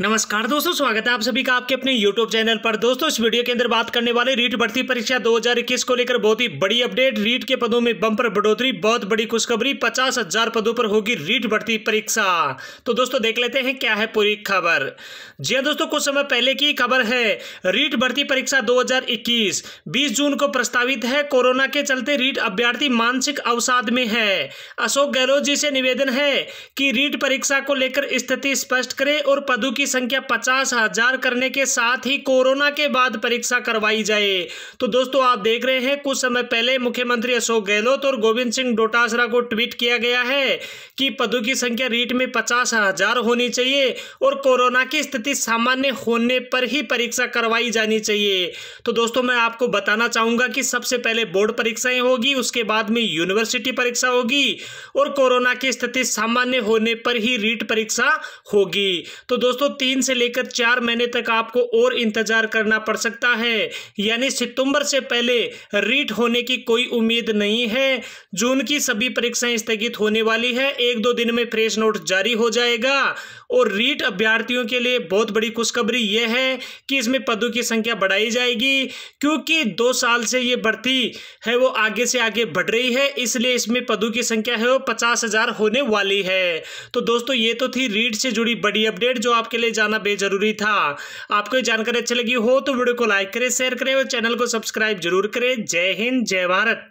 नमस्कार दोस्तों स्वागत है आप सभी का आपके अपने YouTube चैनल पर दोस्तों इस वीडियो के अंदर बात करने वाले रीट भर्ती परीक्षा 2021 को लेकर बहुत ही बड़ी अपडेट रीट के पदों में बम्पर बढ़ोतरी बहुत बड़ी खुशखबरी पचास हजार पदों पर होगी रीट भर्ती परीक्षा तो दोस्तों देख लेते हैं क्या है पूरी खबर जी हाँ दोस्तों कुछ समय पहले की खबर है रीट भर्ती परीक्षा दो हजार जून को प्रस्तावित है कोरोना के चलते रीट अभ्यर्थी मानसिक अवसाद में है अशोक गहलोत जी से निवेदन है कि रीट परीक्षा को लेकर स्थिति स्पष्ट करे और पदों की संख्या पचास हजार करने के साथ ही कोरोना के बाद परीक्षा करवाई जाए तो दोस्तों आप देख रहे हैं कुछ समय पहले मुख्यमंत्री अशोक गहलोत और गोविंद सिंह डोटासरा को ट्वीट किया गया है कि पदों की संख्या रीट में पचास हजार होनी चाहिए और कोरोना की स्थिति सामान्य होने पर ही परीक्षा करवाई जानी चाहिए तो दोस्तों मैं आपको बताना चाहूंगा कि सबसे पहले बोर्ड परीक्षाएं होगी उसके बाद में यूनिवर्सिटी परीक्षा होगी और कोरोना की स्थिति सामान्य होने पर ही रीट परीक्षा होगी तो दोस्तों तीन से लेकर चार महीने तक आपको और इंतजार करना पड़ सकता है यानी सितंबर से पहले रीट होने की कोई उम्मीद नहीं है जून की सभी परीक्षाएं स्थगित होने वाली है एक दो दिन में फ्रेश नोट जारी हो जाएगा और रीट अभ्यर्थियों के लिए बहुत बड़ी खुशखबरी यह है कि इसमें पदों की संख्या बढ़ाई जाएगी क्योंकि दो साल से ये बढ़ती है वो आगे से आगे बढ़ रही है इसलिए इसमें पदों की संख्या है वो पचास हजार होने वाली है तो दोस्तों ये तो थी रीट से जुड़ी बड़ी अपडेट जो आपके लिए जाना बेजरूरी था आपको ये जानकारी अच्छी लगी हो तो वीडियो को लाइक करें शेयर करें और चैनल को सब्सक्राइब जरूर करें जय हिंद जय भारत